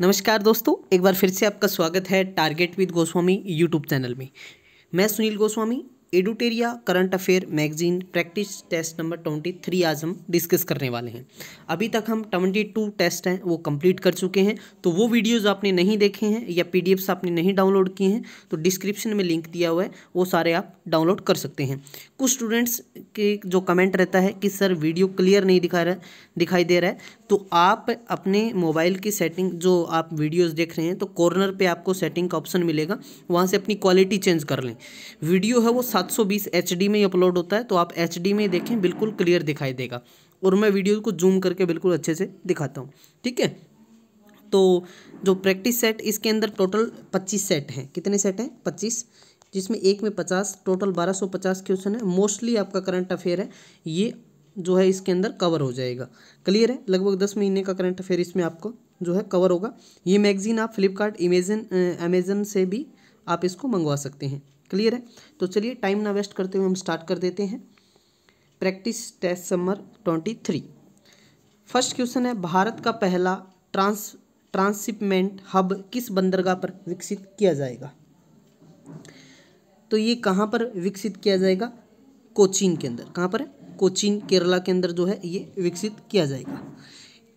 नमस्कार दोस्तों एक बार फिर से आपका स्वागत है target with Goswami YouTube channel में मैं सुनील गोस्वामी एडुटेरिया current affair magazine practice test number twenty three आज हम डिस्कस करने वाले हैं अभी तक हम ट्वेंटी टू टेस्ट हैं वो कंप्लीट कर चुके हैं तो वो वीडियोस आपने नहीं देखे हैं या पीडीएफ्स आपने नहीं डाउनलोड किए हैं तो डिस्क्रिप्शन में लिंक दिया हुआ है वो सारे आप डाउनलोड कर सकते हैं कुछ स्टूडेंट्स के जो कमेंट रहता है कि सर वीडियो क्लियर नहीं दिखा रहा दिखाई दे रहा है तो आप अपने मोबाइल की सेटिंग जो आप वीडियोज़ देख रहे हैं तो कॉर्नर पर आपको सेटिंग का ऑप्शन मिलेगा वहाँ से अपनी क्वालिटी चेंज कर लें वीडियो है वो 720 एचडी में ही अपलोड होता है तो आप एचडी में देखें बिल्कुल क्लियर दिखाई देगा और मैं वीडियो को जूम करके बिल्कुल अच्छे से दिखाता हूँ ठीक है तो जो प्रैक्टिस सेट इसके अंदर टोटल पच्चीस सेट हैं कितने सेट हैं पच्चीस जिसमें एक में पचास टोटल बारह सौ पचास क्वेश्चन है मोस्टली आपका करंट अफेयर है ये जो है इसके अंदर कवर हो जाएगा क्लियर है लगभग दस महीने का करंट अफेयर इसमें आपको जो है कवर होगा ये मैगजीन आप फ्लिपकार्ट इमेजन अमेजन से भी आप इसको मंगवा सकते हैं क्लियर है तो चलिए टाइम ना वेस्ट करते हुए हम स्टार्ट कर देते हैं प्रैक्टिस टेस्ट समर ट्वेंटी थ्री फर्स्ट क्वेश्चन है भारत का पहला ट्रांस ट्रांसशिपमेंट हब किस बंदरगाह पर विकसित किया जाएगा तो ये कहाँ पर विकसित किया जाएगा कोचीन के अंदर कहाँ पर है कोचीन केरला के अंदर जो है ये विकसित किया जाएगा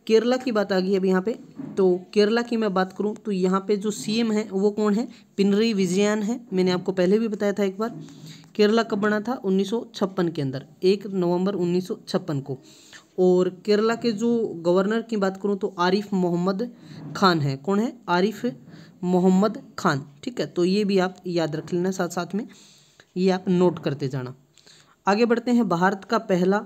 केरला की बात आ गई अब यहाँ पे तो केरला की मैं बात करूँ तो यहाँ पे जो सीएम है वो कौन है पिनरी विजयन है मैंने आपको पहले भी बताया था एक बार केरला कब बना था 1956 के अंदर एक नवंबर 1956 को और केरला के जो गवर्नर की बात करूँ तो आरिफ मोहम्मद खान है कौन है आरिफ मोहम्मद खान ठीक है तो ये भी आप याद रख लेना साथ साथ में ये आप नोट करते जाना आगे बढ़ते हैं भारत का पहला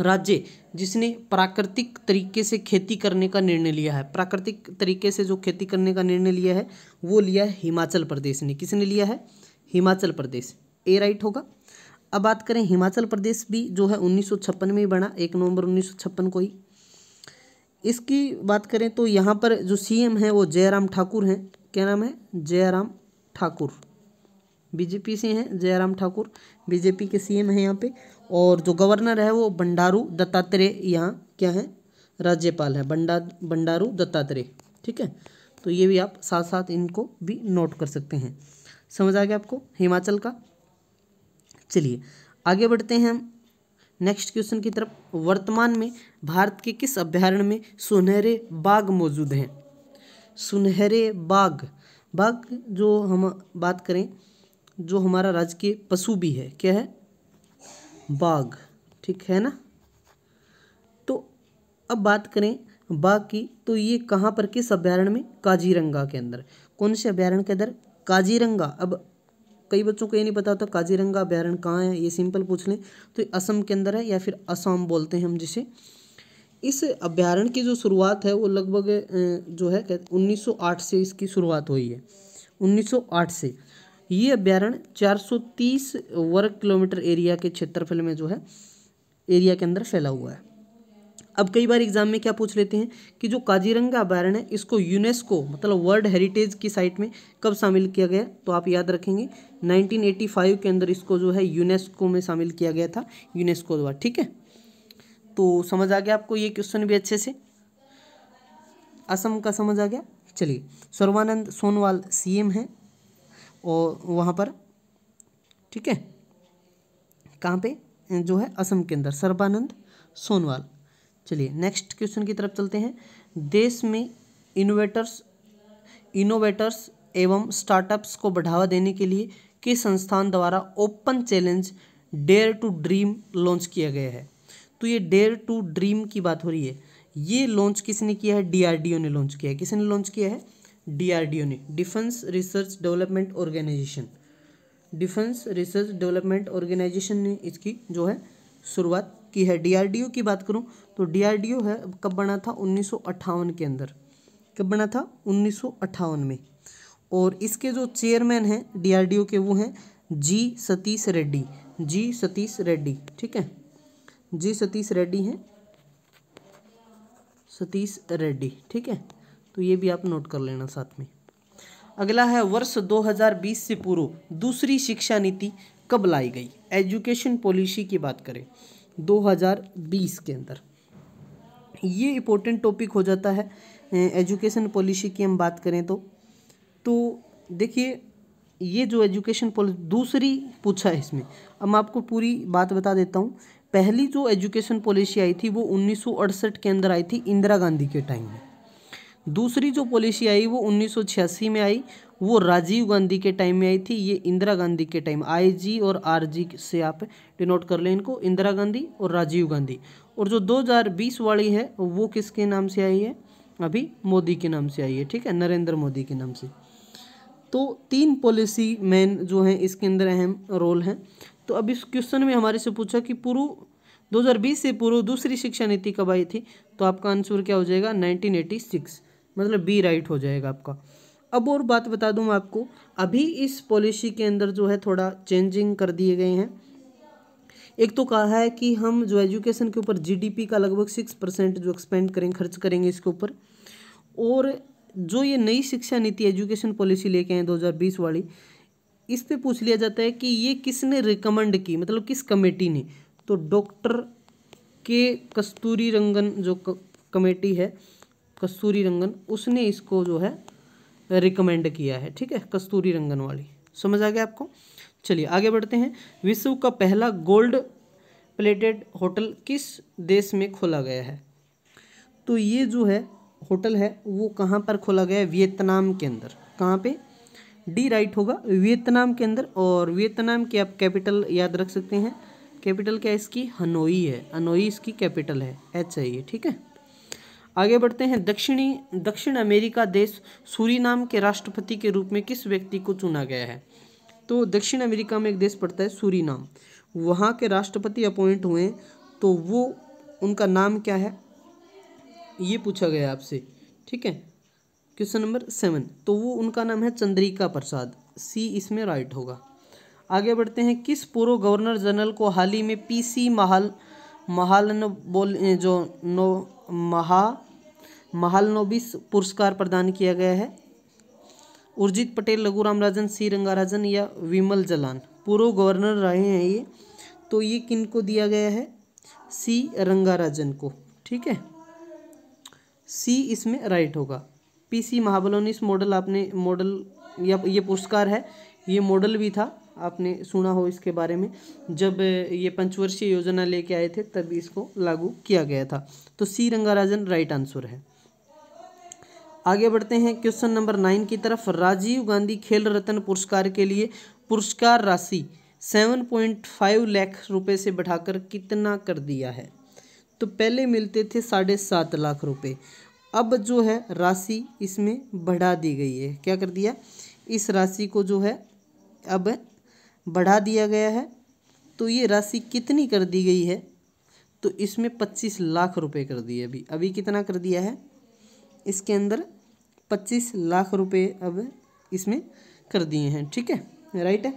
राज्य जिसने प्राकृतिक तरीके से खेती करने का निर्णय लिया है प्राकृतिक तरीके से जो खेती करने का निर्णय लिया है वो लिया है हिमाचल प्रदेश ने किसने लिया है हिमाचल प्रदेश ए राइट होगा अब बात करें हिमाचल प्रदेश भी जो है उन्नीस में ही बना एक नवंबर उन्नीस को ही इसकी बात करें तो यहाँ पर जो सीएम है वो जयराम ठाकुर हैं क्या नाम है जयराम ठाकुर बीजेपी से हैं जयराम ठाकुर बीजेपी के सीएम हैं यहाँ पे और जो गवर्नर है वो बंडारू दत्तात्रेय यहाँ क्या है राज्यपाल है बंडा बंडारू दत्तात्रेय ठीक है तो ये भी आप साथ साथ इनको भी नोट कर सकते हैं समझ आ गया आपको हिमाचल का चलिए आगे बढ़ते हैं हम नेक्स्ट क्वेश्चन की तरफ वर्तमान में भारत के किस अभ्यारण्य में सुनहरे बाघ मौजूद हैं सुनहरे बाघ बाघ जो हम बात करें जो हमारा राजकीय पशु भी है क्या है बाघ ठीक है ना तो अब बात करें बाघ की तो ये कहाँ पर किस अभ्यारण्य में काजीरंगा के अंदर कौन से अभ्यारण्य के अंदर काजीरंगा अब कई बच्चों को ये नहीं पता होता काजीरंगा अभ्यारण्य कहाँ है ये सिंपल पूछ लें तो ये असम के अंदर है या फिर असम बोलते हैं हम जिसे इस अभ्यारण्य की जो शुरुआत है वो लगभग जो है आठ से इसकी शुरुआत हुई है आठ से ये अभ्यारण्य 430 वर्ग किलोमीटर एरिया के क्षेत्रफल में जो है एरिया के अंदर फैला हुआ है अब कई बार एग्जाम में क्या पूछ लेते हैं कि जो काजीरंगा अभ्यारण्य है इसको यूनेस्को मतलब वर्ल्ड हेरिटेज की साइट में कब शामिल किया गया तो आप याद रखेंगे 1985 के अंदर इसको जो है यूनेस्को में शामिल किया गया था यूनेस्को द्वारा ठीक है तो समझ आ गया आपको ये क्वेश्चन भी अच्छे से असम का समझ आ गया चलिए सर्वानंद सोनवाल सी है और वहाँ पर ठीक है कहाँ पे जो है असम के अंदर सर्बानंद सोनवाल चलिए नेक्स्ट क्वेश्चन की तरफ चलते हैं देश में इनोवेटर्स इनोवेटर्स एवं स्टार्टअप्स को बढ़ावा देने के लिए किस संस्थान द्वारा open challenge dare to dream launch किया गया है तो ये डेयर टू ड्रीम की बात हो रही है ये लॉन्च किसने किया है डीआरडीओ ने लॉन्च किया है किसने लॉन्च किया है डीआरडीओ ने defence research development organisation defence research development organisation ने इसकी जो है शुरुआत की है डीआरडीओ की बात करूं तो डीआरडीओ है कब बना था उन्नीस के अंदर कब बना था उन्नीस में और इसके जो चेयरमैन हैं डीआरडीओ के वो हैं जी सतीश रेड्डी जी सतीश रेड्डी ठीक है जी सतीश रेड्डी हैं सतीश रेड्डी ठीक है तो ये भी आप नोट कर लेना साथ में अगला है वर्ष 2020 से पूर्व दूसरी शिक्षा नीति कब लाई गई एजुकेशन पॉलिसी की बात करें 2020 के अंदर ये इम्पोर्टेंट टॉपिक हो जाता है एजुकेशन पॉलिसी की हम बात करें तो तो देखिए ये जो एजुकेशन पॉलिसी दूसरी पूछा है इसमें अब मैं आपको पूरी बात बता देता हूँ पहली जो एजुकेशन पॉलिसी आई थी वो उन्नीस के अंदर आई थी इंदिरा गांधी के टाइम में दूसरी जो पॉलिसी आई वो उन्नीस में आई वो राजीव गांधी के टाइम में आई थी ये इंदिरा गांधी के टाइम आईजी और आरजी से आप डिनोट कर लें इनको इंदिरा गांधी और राजीव गांधी और जो 2020 वाली है वो किसके नाम से आई है अभी मोदी के नाम से आई है ठीक है नरेंद्र मोदी के नाम से तो तीन पॉलिसी मैन जो हैं इसके अंदर अहम रोल हैं तो अब इस क्वेश्चन में हमारे से पूछा कि पूर्व 2020 से पूर्व दूसरी शिक्षा नीति कब आई थी तो आपका आंसर क्या हो जाएगा 1986 मतलब बी राइट हो जाएगा आपका अब और बात बता दूँ आपको अभी इस पॉलिसी के अंदर जो है थोड़ा चेंजिंग कर दिए गए हैं एक तो कहा है कि हम जो एजुकेशन के ऊपर जीडीपी का लगभग सिक्स परसेंट जो एक्सपेंड करेंगे खर्च करेंगे इसके ऊपर और जो ये नई शिक्षा नीति एजुकेशन पॉलिसी लेके आए बीस वाली इस पर पूछ लिया जाता है कि ये किसने रिकमेंड की मतलब किस कमेटी ने तो डॉक्टर के कस्तूरी रंगन जो कमेटी है कस्तूरी रंगन उसने इसको जो है रिकमेंड किया है ठीक है कस्तूरी रंगन वाली समझ आ गया आपको चलिए आगे बढ़ते हैं विश्व का पहला गोल्ड प्लेटेड होटल किस देश में खोला गया है तो ये जो है होटल है वो कहाँ पर खोला गया है वियतनाम के अंदर कहाँ पे डी राइट होगा वियतनाम के अंदर और वियतनाम की आप कैपिटल याद रख सकते हैं कैपिटल क्या इसकी हनोई है हनोई इसकी कैपिटल है एच आई ये ठीक है आगे बढ़ते हैं दक्षिणी दक्षिण अमेरिका देश सूरीनाम के राष्ट्रपति के रूप में किस व्यक्ति को चुना गया है तो दक्षिण अमेरिका में एक देश पड़ता है सूरीनाम वहाँ के राष्ट्रपति अपॉइंट हुए तो वो उनका नाम क्या है ये पूछा गया आपसे ठीक है क्वेश्चन नंबर सेवन तो वो उनका नाम है चंद्रिका प्रसाद सी इसमें राइट होगा आगे बढ़ते हैं किस पूर्व गवर्नर जनरल को हाल ही में पीसी महाल महालन बोल जो नो महा महाल नोबिस पुरस्कार प्रदान किया गया है उर्जित पटेल लघु राजन सी रंगाराजन या विमल जलान पूर्व गवर्नर रहे हैं ये तो ये किन को दिया गया है सी रंगाराजन को ठीक है सी इसमें राइट होगा पी सी महाबलोनिस मॉडल आपने मॉडल या ये पुरस्कार है ये मॉडल भी था आपने सुना हो इसके बारे में जब ये पंचवर्षीय योजना लेके आए थे तब इसको लागू किया गया था तो सी रंगाराजन राइट आंसर है आगे बढ़ते हैं क्वेश्चन नंबर नाइन की तरफ राजीव गांधी खेल रत्न पुरस्कार के लिए पुरस्कार राशि सेवन पॉइंट फाइव लाख रुपए से बढ़ाकर कितना कर दिया है तो पहले मिलते थे साढ़े सात लाख रुपए अब जो है राशि इसमें बढ़ा दी गई है क्या कर दिया इस राशि को जो है अब बढ़ा दिया गया है तो ये राशि कितनी कर दी गई है तो इसमें पच्चीस लाख रुपए कर दिए अभी अभी कितना कर दिया है इसके अंदर पच्चीस लाख रुपए अब इसमें कर दिए हैं ठीक है राइट है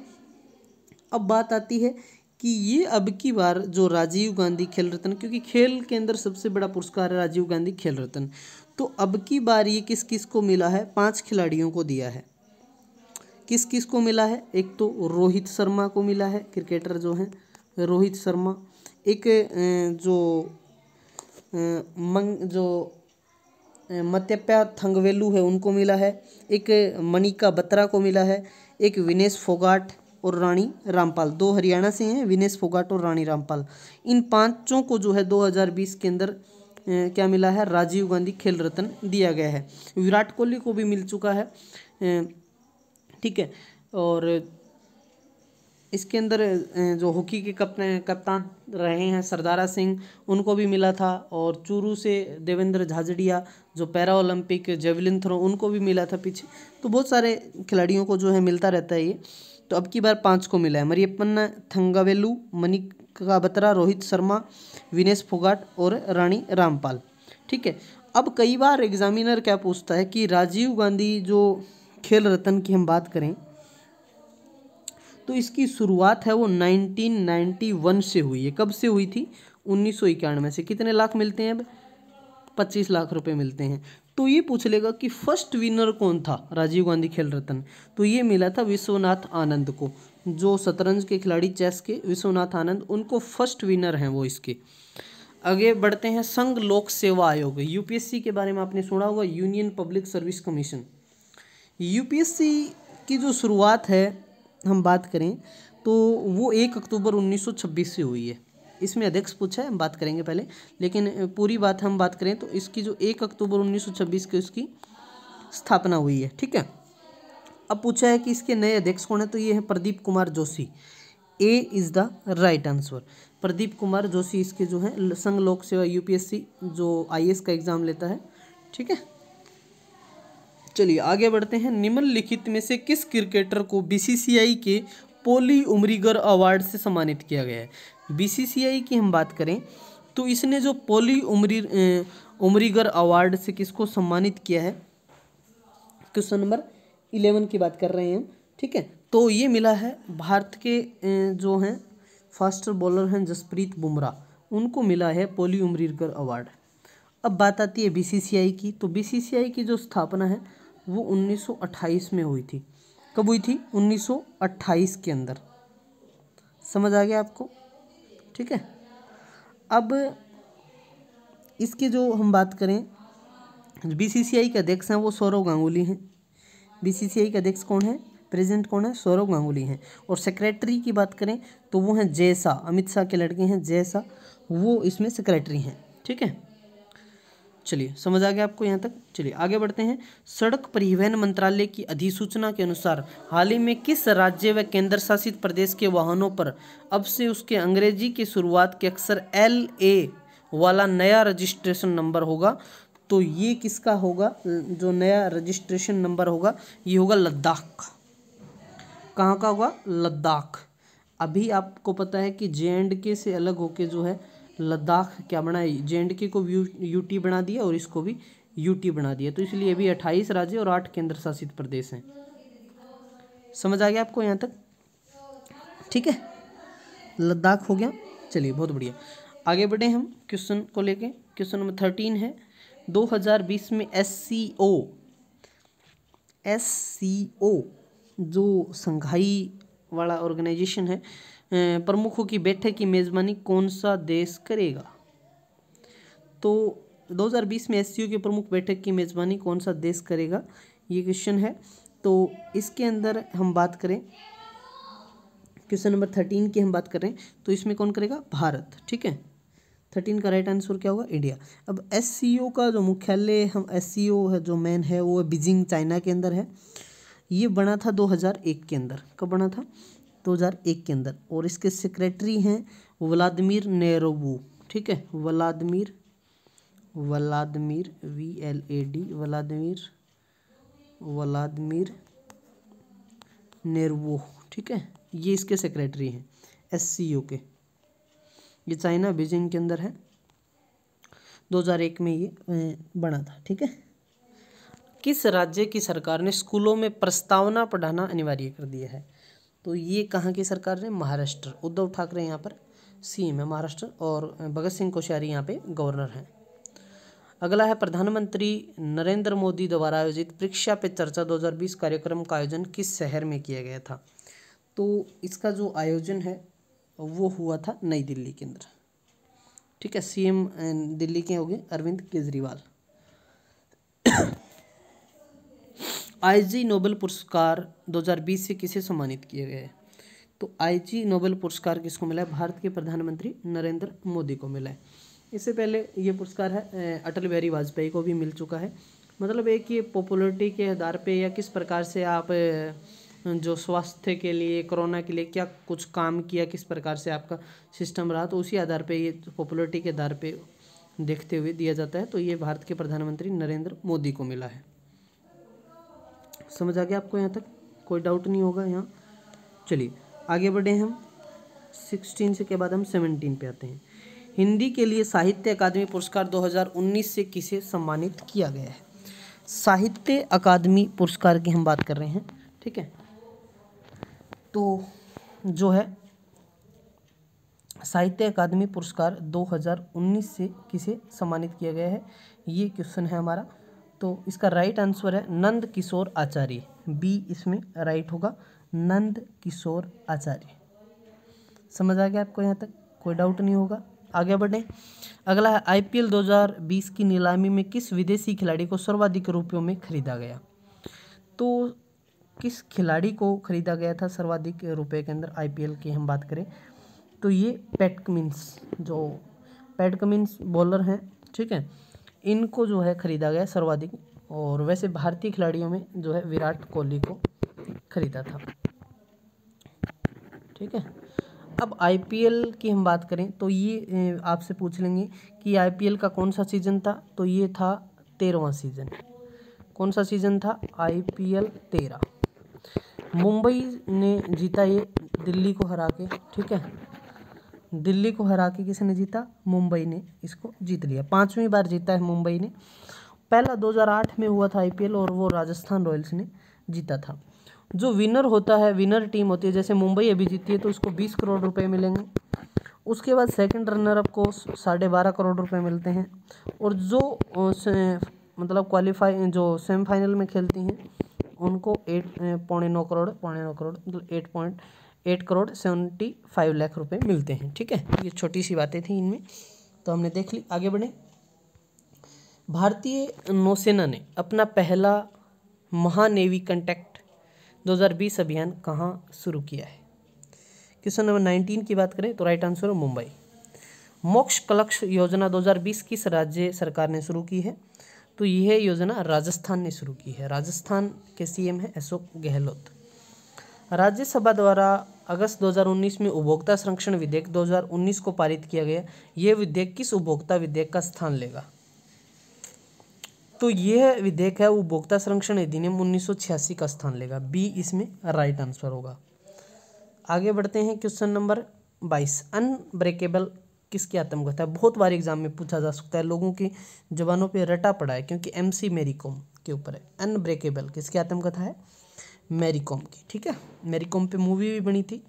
अब बात आती है कि ये अब की बार जो राजीव गांधी खेल रत्न क्योंकि खेल के अंदर सबसे बड़ा पुरस्कार है राजीव गांधी खेल रत्न तो अब की बार ये किस किस को मिला है पांच खिलाड़ियों को दिया है किस किस को मिला है एक तो रोहित शर्मा को मिला है क्रिकेटर जो हैं रोहित शर्मा एक जो मंग जो मत्यप्या थंगवेलू है उनको मिला है एक मनिका बत्रा को मिला है एक विनेश फोगाट और रानी रामपाल दो हरियाणा से हैं विनेश फोगाट और रानी रामपाल इन पांचों को जो है 2020 के अंदर क्या मिला है राजीव गांधी खेल रत्न दिया गया है विराट कोहली को भी मिल चुका है ठीक है और इसके अंदर जो हॉकी के कप्तान कप्तान रहे हैं सरदारा सिंह उनको भी मिला था और चूरू से देवेंद्र झाझड़िया जो पैरा ओलंपिक जेवलिन थ्रो उनको भी मिला था पीछे तो बहुत सारे खिलाड़ियों को जो है मिलता रहता है ये तो अब की बार पाँच को मिला है मरियपन्न थंगावेलू मनिका बत्रा रोहित शर्मा विनेश फोगाट और रानी रामपाल ठीक है अब कई बार एग्जामिनर क्या पूछता है कि राजीव गांधी जो खेल रत्न की हम बात करें तो इसकी शुरुआत है वो 1991 से हुई है कब से हुई थी उन्नीस से कितने लाख मिलते हैं अब पच्चीस लाख रुपए मिलते हैं तो ये पूछ लेगा कि फर्स्ट विनर कौन था राजीव गांधी खेल रत्न तो ये मिला था विश्वनाथ आनंद को जो शतरंज के खिलाड़ी चेस के विश्वनाथ आनंद उनको फर्स्ट विनर हैं वो इसके आगे बढ़ते हैं संघ लोक सेवा आयोग यूपीएससी के बारे में आपने सुना होगा Union Public Service Commission UPSC की जो शुरुआत है हम बात करें तो वो एक अक्टूबर 1926 से हुई है इसमें अध्यक्ष पूछा है हम बात करेंगे पहले लेकिन पूरी बात हम बात करें तो इसकी जो एक अक्टूबर 1926 की उसकी स्थापना हुई है ठीक है अब पूछा है कि इसके नए अध्यक्ष कौन है तो ये है Pradeep Kumar Joshi A is the right answer Pradeep Kumar Joshi इसके जो है संघ लोक सेवा यूपीएससी जो आईएएस का एग्ज़ाम लेता है ठीक है चलिए आगे बढ़ते हैं निम्नलिखित में से किस क्रिकेटर को बीसीसीआई के पोली उमरीगर अवार्ड से सम्मानित किया गया है बीसीसीआई की हम बात करें तो इसने जो पोली उमरी उमरीगर अवार्ड से किसको सम्मानित किया है क्वेश्चन नंबर इलेवन की बात कर रहे हैं हम ठीक है तो ये मिला है भारत के जो हैं फास्टर बॉलर हैं जसप्रीत बुमराह उनको मिला है पोली उमरीगर अवार्ड अब बात आती है बीसीसीआई की तो बीसीसीआई की जो स्थापना है वो 1928 में हुई थी कब हुई थी 1928 के अंदर समझ आ गया आपको ठीक है अब इसकी जो हम बात करें बीसीसीआई के अध्यक्ष हैं वो सौरव गांगुली हैं बीसीसीआई के अध्यक्ष कौन है प्रेसिडेंट कौन है सौरव गांगुली हैं और सेक्रेटरी की बात करें तो वो हैं जैसा अमित शाह के लड़के हैं जैसा वो इसमें सेक्रेटरी हैं ठीक है चलिए समझ आ गया आपको यहाँ तक चलिए आगे बढ़ते हैं सड़क परिवहन मंत्रालय की अधिसूचना के अनुसार हाल ही में किस राज्य व केंद्र शासित प्रदेश के वाहनों पर अब से उसके अंग्रेजी की शुरुआत के अक्सर एल ए वाला नया रजिस्ट्रेशन नंबर होगा तो ये किसका होगा जो नया रजिस्ट्रेशन नंबर होगा ये होगा लद्दाख का कहाँ का होगा लद्दाख अभी आपको पता है कि जे एंड के से अलग होके जो है लद्दाख क्या बनाया जे एंड के को यू टी बना दिया और इसको भी यूटी बना दिया तो इसलिए अभी अट्ठाईस राज्य और आठ केंद्र शासित प्रदेश हैं समझ आ गया आपको यहाँ तक ठीक है लद्दाख हो गया चलिए बहुत बढ़िया आगे बढ़े हम क्वेश्चन को लेके क्वेश्चन नंबर थर्टीन है 2020 में S C O S C ओ जो संघाई वाला ऑर्गेनाइजेशन है प्रमुखों की बैठक की मेज़बानी कौन सा देश करेगा तो 2020 में एस की प्रमुख बैठक की मेज़बानी कौन सा देश करेगा ये क्वेश्चन है तो इसके अंदर हम बात करें क्वेश्चन नंबर थर्टीन की हम बात करें तो इसमें कौन करेगा भारत ठीक है थर्टीन का राइट आंसर क्या होगा इंडिया अब एस का जो मुख्यालय हम एस है जो मेन है वो बीजिंग चाइना के अंदर है ये बना था 2001 के अंदर कब बना था 2001 के अंदर और इसके सेक्रेटरी हैं व्लादिमिर नेरोवो ठीक है Vladimir Vladimir V L A D Vladimir Vladimir Norov ठीक है ये इसके सेक्रेटरी हैं एस सी ओ के ये चाइना बीजिंग के अंदर है 2001 में ये बना था ठीक है किस राज्य की सरकार ने स्कूलों में प्रस्तावना पढ़ाना अनिवार्य कर दिया है तो ये कहाँ की सरकार है महाराष्ट्र उद्धव ठाकरे यहाँ पर सीएम है महाराष्ट्र और भगत सिंह कोश्यारी यहाँ पे गवर्नर हैं अगला है प्रधानमंत्री नरेंद्र मोदी द्वारा आयोजित परीक्षा पे चर्चा 2020 कार्यक्रम का आयोजन किस शहर में किया गया था तो इसका जो आयोजन है वो हुआ था नई दिल्ली के अंदर ठीक है सीएम दिल्ली के हो गए अरविंद केजरीवाल आईजी नोबेल पुरस्कार 2020 से किसे सम्मानित किए गए तो आईजी नोबल पुरस्कार किसको मिला है भारत के प्रधानमंत्री नरेंद्र मोदी को मिला है इससे पहले ये पुरस्कार है अटल बिहारी वाजपेयी को भी मिल चुका है मतलब एक ये पॉपुलरिटी के आधार पे या किस प्रकार से आप जो स्वास्थ्य के लिए कोरोना के लिए क्या कुछ काम किया किस प्रकार से आपका सिस्टम रहा तो उसी आधार पे ये पॉपुलरिटी के आधार पे देखते हुए दिया जाता है तो ये भारत के प्रधानमंत्री नरेंद्र मोदी को मिला है समझ आ गया आपको यहाँ तक कोई डाउट नहीं होगा यहाँ चलिए आगे बढ़े हम सिक्सटीन से के बाद हम सेवनटीन पे आते हैं हिंदी के लिए साहित्य अकादमी पुरस्कार 2019 से किसे सम्मानित किया गया है साहित्य अकादमी पुरस्कार की हम बात कर रहे हैं ठीक है तो जो है साहित्य अकादमी पुरस्कार 2019 से किसे सम्मानित किया गया है ये क्वेश्चन है हमारा तो इसका राइट आंसर है नंद किशोर आचार्य बी इसमें राइट होगा नंद किशोर आचार्य समझ आ गया आपको यहाँ तक कोई डाउट नहीं होगा आगे बढ़ें अगला है आईपीएल 2020 की नीलामी में किस विदेशी खिलाड़ी को सर्वाधिक रुपयों में खरीदा गया तो किस खिलाड़ी को खरीदा गया था सर्वाधिक रुपए के अंदर आईपीएल की हम बात करें तो ये पैटकमिंस जो पैटकमिंस बॉलर हैं ठीक है इनको जो है ख़रीदा गया सर्वाधिक और वैसे भारतीय खिलाड़ियों में जो है विराट कोहली को ख़रीदा था ठीक है अब आईपीएल की हम बात करें तो ये आपसे पूछ लेंगे कि आईपीएल का कौन सा सीज़न था तो ये था तेरहवा सीज़न कौन सा सीज़न था आईपीएल तेरह मुंबई ने जीता ये दिल्ली को हरा के ठीक है दिल्ली को हरा के किसने जीता मुंबई ने इसको जीत लिया पाँचवीं बार जीता है मुंबई ने पहला 2008 में हुआ था आईपीएल और वो राजस्थान रॉयल्स ने जीता था जो विनर होता है विनर टीम होती है जैसे मुंबई अभी जीती है तो उसको बीस करोड़ रुपये मिलेंगे उसके बाद सेकंड रनर अप को साढ़े बारह करोड़ रुपए मिलते हैं और जो मतलब क्वालिफाई जो सेमीफाइनल में खेलती हैं उनको एट पौने नौ करोड़ पौने नौ करोड़ मतलब eight point eight crore seventy five lakh रुपए मिलते हैं ठीक है ये छोटी सी बातें थी इनमें तो हमने देख ली आगे बढ़े भारतीय नौसेना ने अपना पहला महानेवी कंटेक्ट 2020 अभियान कहाँ शुरू किया है क्वेश्चन नंबर नाइनटीन की बात करें तो राइट आंसर है मुंबई मोक्ष कलक्ष योजना 2020 किस राज्य सरकार ने शुरू की है तो यह योजना राजस्थान ने शुरू की है राजस्थान के सीएम है अशोक गहलोत राज्यसभा द्वारा अगस्त 2019 में उपभोक्ता संरक्षण विधेयक 2019 को पारित किया गया यह विधेयक किस उपभोक्ता विधेयक का स्थान लेगा तो यह विधेयक है उपभोक्ता संरक्षण अधिनियम उन्नीस का स्थान लेगा बी इसमें राइट आंसर होगा आगे बढ़ते हैं क्वेश्चन नंबर बाईस अनब्रेकेबल किसकी आत्मकथा है बहुत बार एग्जाम में पूछा जा सकता है लोगों की जवानों पर रटा पड़ा है क्योंकि एमसी सी मेरी कॉम के ऊपर है अनब्रेकेबल किसकी आत्मकथा है मैरी कॉम की ठीक है मैरी कॉम पे मूवी भी बनी थी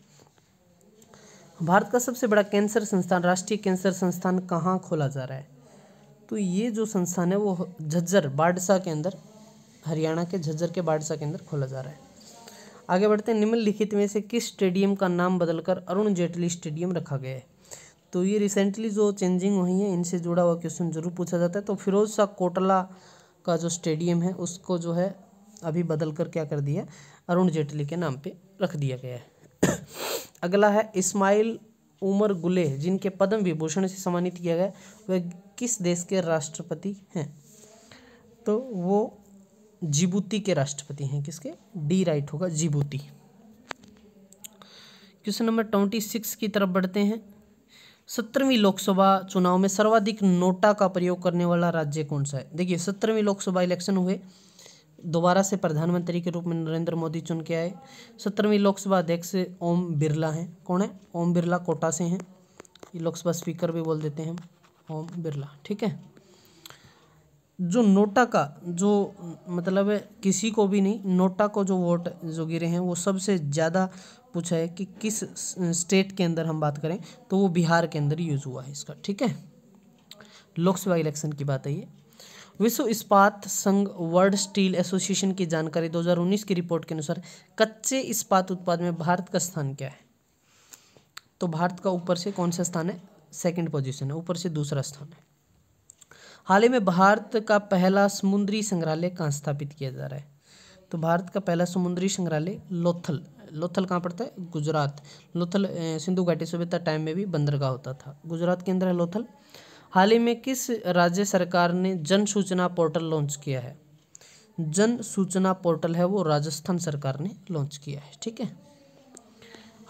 भारत का सबसे बड़ा कैंसर संस्थान राष्ट्रीय कैंसर संस्थान कहाँ खोला जा रहा है तो ये जो संस्थान है वो झज्जर बाडसा के अंदर हरियाणा के झज्जर के बाडसा के अंदर खोला जा रहा है आगे बढ़ते हैं निम्नलिखित में से किस स्टेडियम का नाम बदलकर अरुण जेटली स्टेडियम रखा गया है तो ये रिसेंटली जो चेंजिंग हुई है इनसे जुड़ा हुआ क्वेश्चन जरूर पूछा जाता है तो फिरोज शाह कोटला का जो स्टेडियम है उसको जो है अभी बदल कर क्या कर दिया अरुण जेटली के नाम पे रख दिया गया है अगला है इस्माइल उमर गुले जिनके पद्म विभूषण से सम्मानित किया गया वह किस देश के राष्ट्रपति हैं तो वो जिबूती के राष्ट्रपति हैं किसके डी राइट होगा Djibouti question number twenty six की तरफ बढ़ते हैं सत्रहवीं लोकसभा चुनाव में सर्वाधिक नोटा का प्रयोग करने वाला राज्य कौन सा है देखिए सत्रहवीं लोकसभा इलेक्शन हुए दोबारा से प्रधानमंत्री के रूप में नरेंद्र मोदी चुन के आए सत्रहवीं लोकसभा अध्यक्ष ओम बिरला हैं कौन है ओम बिरला कोटा से हैं ये लोकसभा स्पीकर भी बोल देते हैं ओम बिरला ठीक है जो नोटा का जो मतलब है किसी को भी नहीं नोटा को जो वोट जो गिरे हैं वो सबसे ज़्यादा पूछा है कि किस स्टेट के अंदर हम बात करें तो वो बिहार के अंदर यूज़ हुआ है इसका ठीक है लोकसभा इलेक्शन की बात है ये विश्व इस्पात संघ वर्ल्ड स्टील एसोसिएशन की जानकारी 2019 की रिपोर्ट के अनुसार कच्चे इस्पात उत्पाद में भारत का स्थान क्या है तो भारत का ऊपर से कौन सा स्थान है सेकंड पोजीशन है ऊपर से दूसरा स्थान है हाल ही में भारत का पहला समुद्री संग्रहालय कहाँ स्थापित किया जा रहा है तो भारत का पहला समुद्री संग्रहालय लोथल लोथल कहाँ पड़ता है गुजरात लोथल सिंधु घाटी सभ्यता टाइम में भी बंदरगाह होता था गुजरात के अंदर है लोथल हाल ही में किस राज्य सरकार ने जन सूचना पोर्टल लॉन्च किया है जन सूचना पोर्टल है वो राजस्थान सरकार ने लॉन्च किया है ठीक है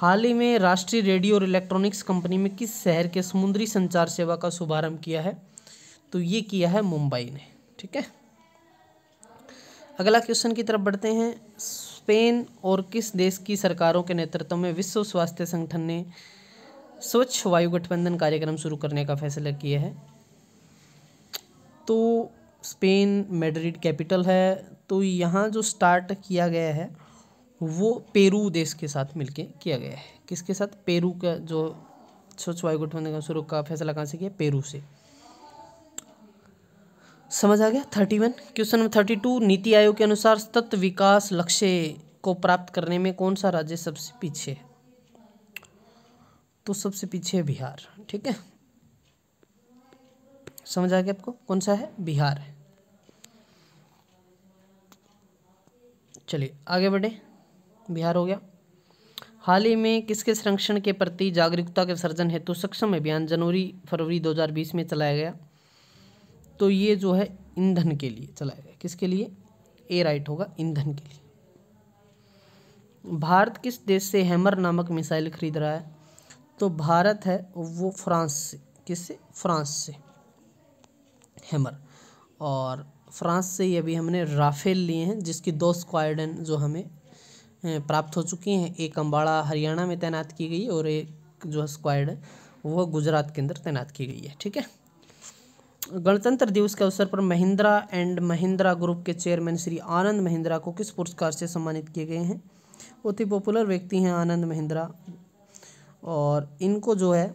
हाल ही में राष्ट्रीय रेडियो और इलेक्ट्रॉनिक्स कंपनी में किस शहर के समुद्री संचार सेवा का शुभारंभ किया है तो ये किया है मुंबई ने ठीक है अगला क्वेश्चन की तरफ बढ़ते हैं स्पेन और किस देश की सरकारों के नेतृत्व में विश्व स्वास्थ्य संगठन ने स्वच्छ वायु गठबंधन कार्यक्रम शुरू करने का फैसला किया है तो स्पेन मेड्रिड कैपिटल है तो यहाँ जो स्टार्ट किया गया है वो पेरू देश के साथ मिलके किया गया है किसके साथ पेरू का जो स्वच्छ वायु गठबंधन का शुरू का फैसला कहाँ से किया पेरू से समझ आ गया thirty one question number thirty two NITI Aayog के अनुसार सतत विकास लक्ष्य को प्राप्त करने में कौन सा राज्य सबसे पीछे है तो सबसे पीछे है बिहार ठीक है समझ आ गया आपको कौन सा है बिहार है चलिए आगे बढ़े बिहार हो गया हाल ही में किसके संरक्षण के प्रति जागरूकता के सर्जन हेतु तो सक्षम अभियान जनवरी फरवरी 2020 में चलाया गया तो ये जो है ईंधन के लिए चलाया गया किसके लिए ए राइट होगा ईंधन के लिए भारत किस देश से हैमर नामक मिसाइल खरीद रहा है तो भारत है वो फ्रांस से किससे फ्रांस से हैमर और फ्रांस से ये अभी हमने राफेल लिए हैं जिसकी दो स्क्वाडन जो हमें प्राप्त हो चुकी हैं एक अम्बाड़ा हरियाणा में तैनात की गई और एक जो स्क्वाड है वह गुजरात के अंदर तैनात की गई है ठीक है गणतंत्र दिवस के अवसर पर महिंद्रा एंड महिंद्रा ग्रुप के चेयरमैन श्री आनंद महिंद्रा को किस पुरस्कार से सम्मानित किए गए हैं बहुत ही पॉपुलर व्यक्ति हैं आनंद महिंद्रा और इनको जो है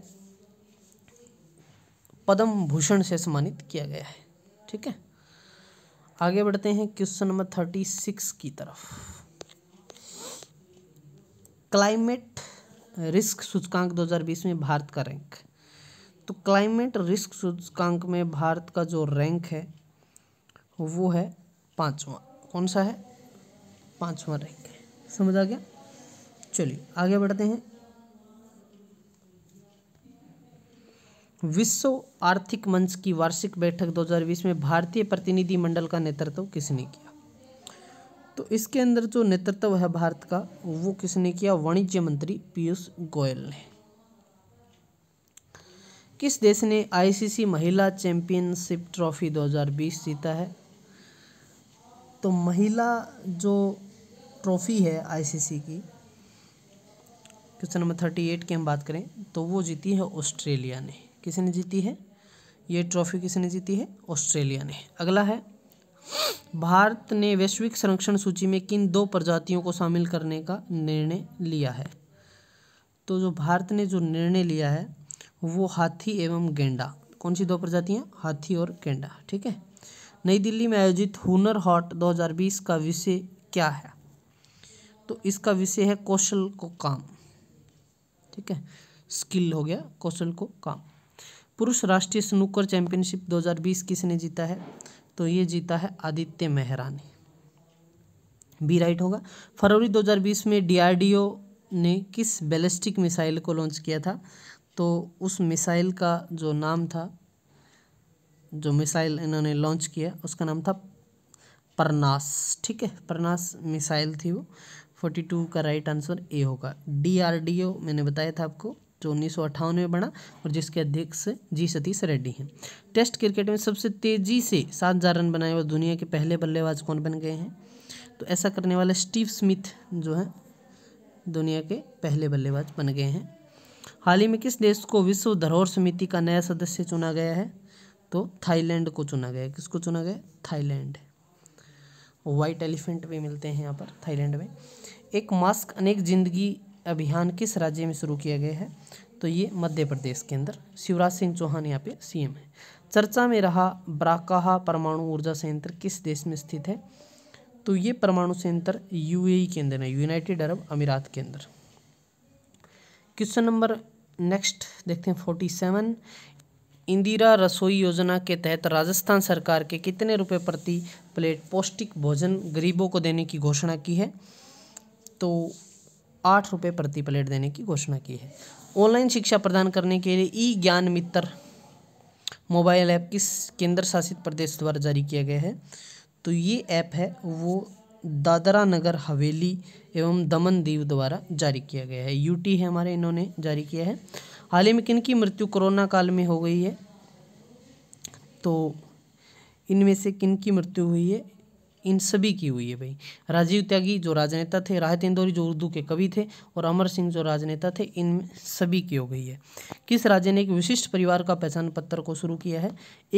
पद्म भूषण से सम्मानित किया गया है ठीक है आगे बढ़ते हैं क्वेश्चन नंबर थर्टी सिक्स की तरफ क्लाइमेट रिस्क सूचकांक 2020 में भारत का रैंक तो क्लाइमेट रिस्क सूचकांक में भारत का जो रैंक है वो है पांचवा कौन सा है पांचवा रैंक है समझ आ गया चलिए आगे बढ़ते हैं विश्व आर्थिक मंच की वार्षिक बैठक 2020 में भारतीय प्रतिनिधिमंडल का नेतृत्व किसने किया तो इसके अंदर जो नेतृत्व है भारत का वो किसने किया वाणिज्य मंत्री पीयूष गोयल ने किस देश ने आईसीसी महिला चैंपियनशिप ट्रॉफी 2020 जीता है तो महिला जो ट्रॉफी है आईसीसी की क्वेश्चन नंबर थर्टी एट की हम बात करें तो वो जीती है ऑस्ट्रेलिया ने किसने जीती है ये ट्रॉफी किसने जीती है ऑस्ट्रेलिया ने अगला है भारत ने वैश्विक संरक्षण सूची में किन दो प्रजातियों को शामिल करने का निर्णय लिया है तो जो भारत ने जो निर्णय लिया है वो हाथी एवं गेंडा कौन सी दो प्रजातियाँ हाथी और गेंडा ठीक है नई दिल्ली में आयोजित हुनर हॉट 2020 का विषय क्या है तो इसका विषय है कौशल को काम ठीक है स्किल हो गया कौशल को काम पुरुष राष्ट्रीय स्नूकर चैंपियनशिप 2020 किसने जीता है तो ये जीता है आदित्य मेहरा ने बी राइट होगा फरवरी 2020 में डीआरडीओ ने किस बैलिस्टिक मिसाइल को लॉन्च किया था तो उस मिसाइल का जो नाम था जो मिसाइल इन्होंने लॉन्च किया उसका नाम था परनास ठीक है परनास मिसाइल थी वो फोर्टी टू का राइट आंसर ए होगा डीआरडीओ मैंने बताया था आपको जो उन्नीस में बना और जिसके अध्यक्ष जी सतीश रेड्डी हैं टेस्ट क्रिकेट में सबसे तेज़ी से सात हज़ार रन बनाए और दुनिया के पहले बल्लेबाज कौन बन गए हैं तो ऐसा करने वाला स्टीव स्मिथ जो है दुनिया के पहले बल्लेबाज बन गए हैं हाल ही में किस देश को विश्व धरोहर समिति का नया सदस्य चुना गया है तो थाईलैंड को चुना गया किसको चुना गया थाईलैंड व्हाइट एलिफेंट भी मिलते हैं यहाँ पर थाईलैंड में एक मास्क अनेक जिंदगी अभियान किस राज्य में शुरू किया गया है तो ये मध्य प्रदेश के अंदर शिवराज सिंह चौहान यहाँ पे सीएम है चर्चा में रहा ब्राकाहा परमाणु ऊर्जा संयंत्र किस देश में स्थित है तो ये परमाणु संयंत्र यूएई e के अंदर है यूनाइटेड अरब अमीरात के अंदर क्वेश्चन नंबर नेक्स्ट देखते हैं फोर्टी सेवन इंदिरा रसोई योजना के तहत राजस्थान सरकार के कितने रुपये प्रति प्लेट पौष्टिक भोजन गरीबों को देने की घोषणा की है तो आठ रुपये प्रति प्लेट देने की घोषणा की है ऑनलाइन शिक्षा प्रदान करने के लिए ई ज्ञान मित्र मोबाइल ऐप किस केंद्र शासित प्रदेश द्वारा जारी किया गया है तो ये ऐप है वो दादरा नगर हवेली एवं दमन दीव द्वारा जारी किया गया है यूटी है हमारे इन्होंने जारी किया है हाल ही में किन की मृत्यु कोरोना काल में हो गई है तो इनमें से किन की मृत्यु हुई है इन सभी की हुई है भाई राजीव त्यागी जो राजनेता थे राहत इंदौरी जो उर्दू के कवि थे और अमर सिंह जो राजनेता थे इन सभी की हो गई है किस राज्य ने एक विशिष्ट परिवार का पहचान पत्र को शुरू किया है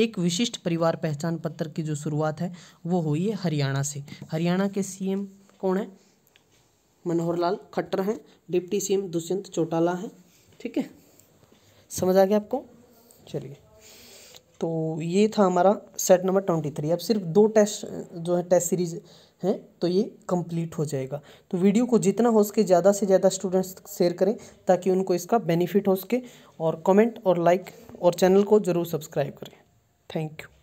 एक विशिष्ट परिवार पहचान पत्र की जो शुरुआत है वो हुई है हरियाणा से हरियाणा के सी कौन है मनोहर लाल खट्टर हैं डिप्टी सी दुष्यंत चौटाला हैं ठीक है समझ आ गया आपको चलिए तो ये था हमारा सेट नंबर ट्वेंटी थ्री अब सिर्फ दो टेस्ट जो है टेस्ट सीरीज हैं तो ये कंप्लीट हो जाएगा तो वीडियो को जितना हो सके ज़्यादा से ज़्यादा स्टूडेंट्स शेयर करें ताकि उनको इसका बेनिफिट हो सके और कमेंट और लाइक और चैनल को ज़रूर सब्सक्राइब करें थैंक यू